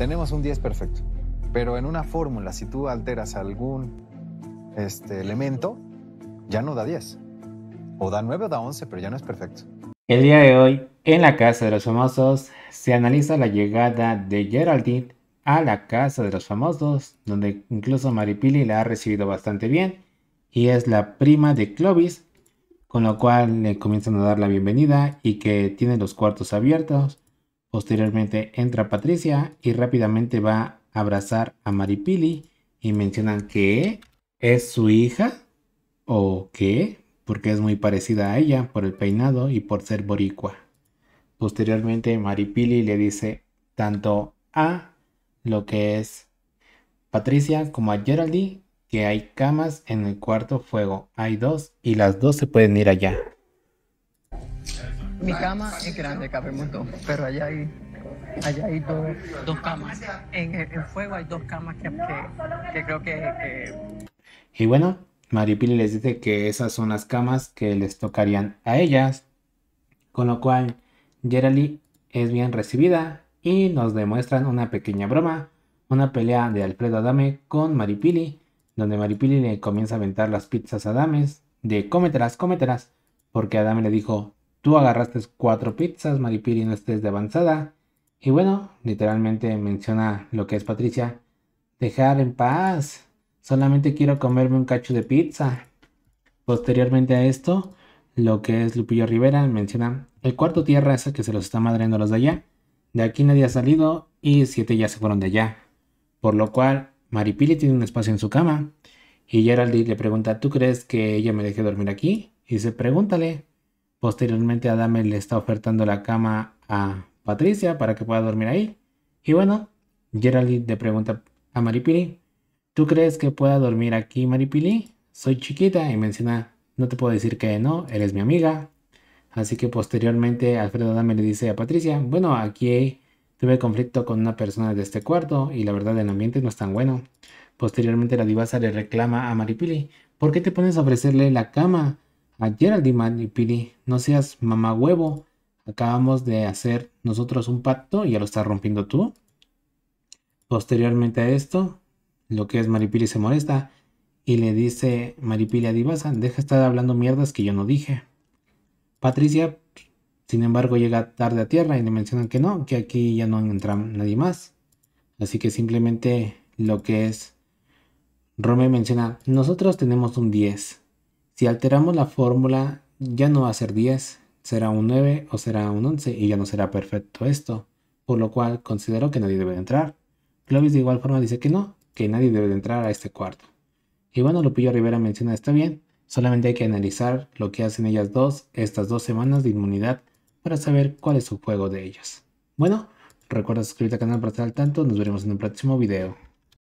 tenemos un 10 perfecto, pero en una fórmula, si tú alteras algún este, elemento, ya no da 10. O da 9 o da 11, pero ya no es perfecto. El día de hoy, en la Casa de los Famosos, se analiza la llegada de Geraldine a la Casa de los Famosos, donde incluso Maripili la ha recibido bastante bien, y es la prima de Clovis, con lo cual le comienzan a dar la bienvenida y que tiene los cuartos abiertos Posteriormente entra Patricia y rápidamente va a abrazar a Maripili y mencionan que es su hija o que porque es muy parecida a ella por el peinado y por ser boricua. Posteriormente Maripili le dice tanto a lo que es Patricia como a Geraldine que hay camas en el cuarto fuego. Hay dos y las dos se pueden ir allá. Mi cama es grande, cabe pero allá hay, allá hay dos, dos camas. En, el fuego hay dos camas que, que, creo que, Y bueno, Maripili les dice que esas son las camas que les tocarían a ellas, con lo cual Gerali es bien recibida y nos demuestran una pequeña broma, una pelea de Alfredo Adame con Maripili, donde Maripili le comienza a aventar las pizzas a Adames de cómetelas, cómetelas, porque Adame le dijo, Tú agarraste cuatro pizzas, Maripili no estés de avanzada. Y bueno, literalmente menciona lo que es Patricia. Dejar en paz. Solamente quiero comerme un cacho de pizza. Posteriormente a esto, lo que es Lupillo Rivera menciona el cuarto tierra es el que se los está madreando los de allá. De aquí nadie ha salido y siete ya se fueron de allá. Por lo cual, Maripili tiene un espacio en su cama. Y Geraldine le pregunta, ¿tú crees que ella me deje dormir aquí? Y se pregúntale. Posteriormente Adame le está ofertando la cama a Patricia para que pueda dormir ahí. Y bueno, Geraldine le pregunta a Maripili, ¿tú crees que pueda dormir aquí Maripili? Soy chiquita y menciona, no te puedo decir que no, eres mi amiga. Así que posteriormente Alfredo Adame le dice a Patricia, bueno, aquí tuve conflicto con una persona de este cuarto y la verdad el ambiente no es tan bueno. Posteriormente la divasa le reclama a Maripili, ¿por qué te pones a ofrecerle la cama? a Gerald y Maripili, no seas mamá huevo. Acabamos de hacer nosotros un pacto y ya lo estás rompiendo tú. Posteriormente a esto, lo que es Maripili se molesta y le dice Maripili a Divasa, deja de estar hablando mierdas que yo no dije. Patricia, sin embargo, llega tarde a tierra y le mencionan que no, que aquí ya no entra nadie más. Así que simplemente lo que es... Rome menciona, nosotros tenemos un 10. Si alteramos la fórmula, ya no va a ser 10, será un 9 o será un 11 y ya no será perfecto esto, por lo cual considero que nadie debe de entrar. Clovis de igual forma dice que no, que nadie debe de entrar a este cuarto. Y bueno, Lupillo Rivera menciona está bien, solamente hay que analizar lo que hacen ellas dos estas dos semanas de inmunidad para saber cuál es su juego de ellas. Bueno, recuerda suscribirte al canal para estar al tanto, nos veremos en un próximo video.